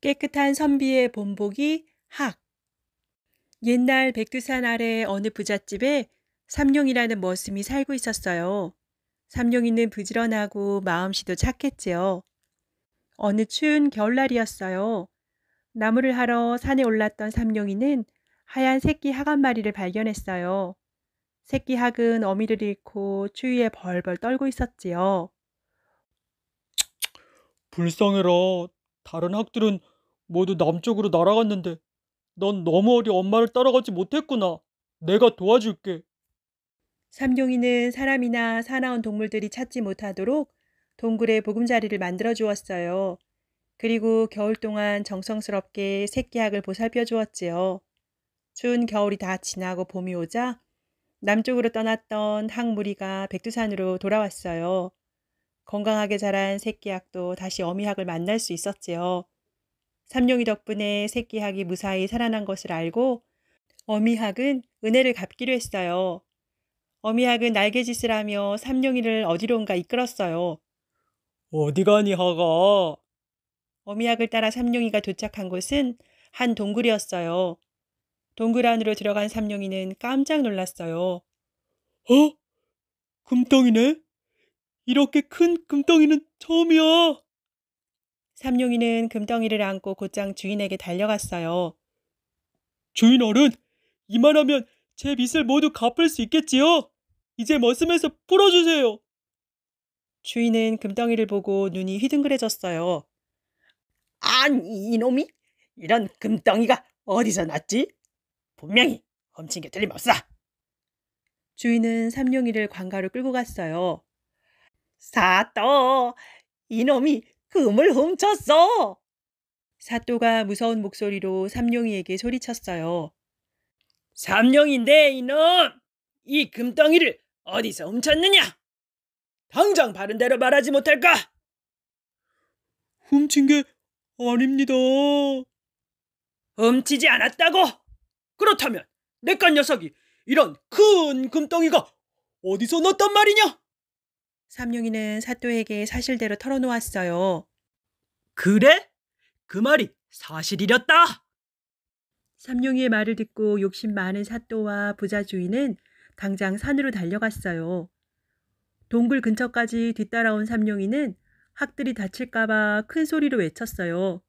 깨끗한 선비의 본보기 학. 옛날 백두산 아래 어느 부잣집에 삼룡이라는 머슴이 살고 있었어요. 삼룡이는 부지런하고 마음씨도 착했지요. 어느 추운 겨울날이었어요. 나무를 하러 산에 올랐던 삼룡이는 하얀 새끼 학 한 마리를 발견했어요. 새끼 학은 어미를 잃고 추위에 벌벌 떨고 있었지요. 불쌍해라. 다른 학들은 모두 남쪽으로 날아갔는데 넌 너무 어리 엄마를 따라가지 못했구나. 내가 도와줄게. 삼룡이는 사람이나 사나운 동물들이 찾지 못하도록 동굴에 보금자리를 만들어 주었어요. 그리고 겨울 동안 정성스럽게 새끼학을 보살펴 주었지요. 추운 겨울이 다 지나고 봄이 오자 남쪽으로 떠났던 항무리가 백두산으로 돌아왔어요. 건강하게 자란 새끼약도 다시 어미약을 만날 수 있었지요. 삼룡이 덕분에 새끼약이 무사히 살아난 것을 알고 어미학은 은혜를 갚기로 했어요. 어미학은 날개짓을 하며 삼룡이를 어디론가 이끌었어요. 어디 가니 하가? 어미학을 따라 삼룡이가 도착한 곳은 한 동굴이었어요. 동굴 안으로 들어간 삼룡이는 깜짝 놀랐어요. 어? 금덩이네? 이렇게 큰 금덩이는 처음이야. 삼룡이는 금덩이를 안고 곧장 주인에게 달려갔어요. 주인 어른, 이만하면 제 빚을 모두 갚을 수 있겠지요? 이제 머슴에서 풀어주세요. 주인은 금덩이를 보고 눈이 휘둥그레졌어요. 아니, 이놈이! 이런 금덩이가 어디서 났지? 분명히 훔친 게 틀림없어! 주인은 삼룡이를 광가로 끌고 갔어요. 사또, 이놈이 금을 훔쳤어! 사또가 무서운 목소리로 삼룡이에게 소리쳤어요. 삼룡인데 이놈! 이 금덩이를 어디서 훔쳤느냐? 당장 바른대로 말하지 못할까? 훔친 게 아닙니다. 훔치지 않았다고? 그렇다면 내깟 녀석이 이런 큰 금덩이가 어디서 넣었단 말이냐? 삼룡이는 사또에게 사실대로 털어놓았어요. 그래? 그 말이 사실이렸다. 삼룡이의 말을 듣고 욕심 많은 사또와 부자 주인은 당장 산으로 달려갔어요. 동굴 근처까지 뒤따라온 삼룡이는 학들이 다칠까봐 큰 소리로 외쳤어요.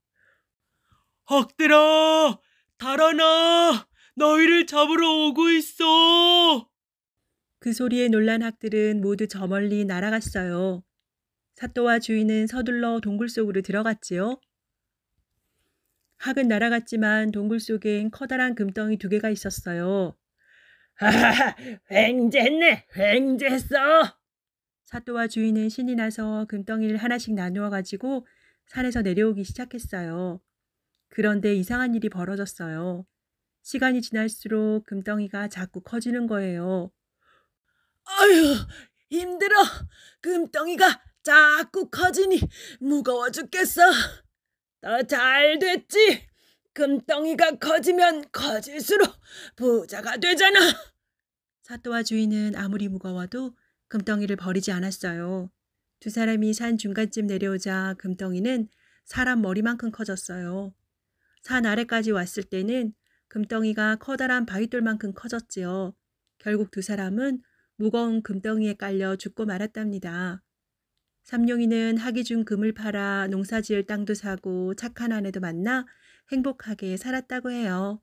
학들아! 달아나! 너희를 잡으러 오고 있어! 그 소리에 놀란 학들은 모두 저 멀리 날아갔어요. 사또와 주인은 서둘러 동굴 속으로 들어갔지요. 학은 날아갔지만 동굴 속엔 커다란 금덩이 두 개가 있었어요. 하하하, 횡재했네, 횡재했어. 사또와 주인은 신이 나서 금덩이를 하나씩 나누어 가지고 산에서 내려오기 시작했어요. 그런데 이상한 일이 벌어졌어요. 시간이 지날수록 금덩이가 자꾸 커지는 거예요. 아휴, 힘들어. 금덩이가 자꾸 커지니 무거워 죽겠어. 더잘 됐지? 금덩이가 커지면 커질수록 부자가 되잖아. 사또와 주인은 아무리 무거워도 금덩이를 버리지 않았어요. 두 사람이 산 중간쯤 내려오자 금덩이는 사람 머리만큼 커졌어요. 산 아래까지 왔을 때는 금덩이가 커다란 바위돌만큼 커졌지요. 결국 두 사람은 무거운 금덩이에 깔려 죽고 말았답니다. 삼룡이는 하기 준 금을 팔아 농사 지을 땅도 사고 착한 아내도 만나 행복하게 살았다고 해요.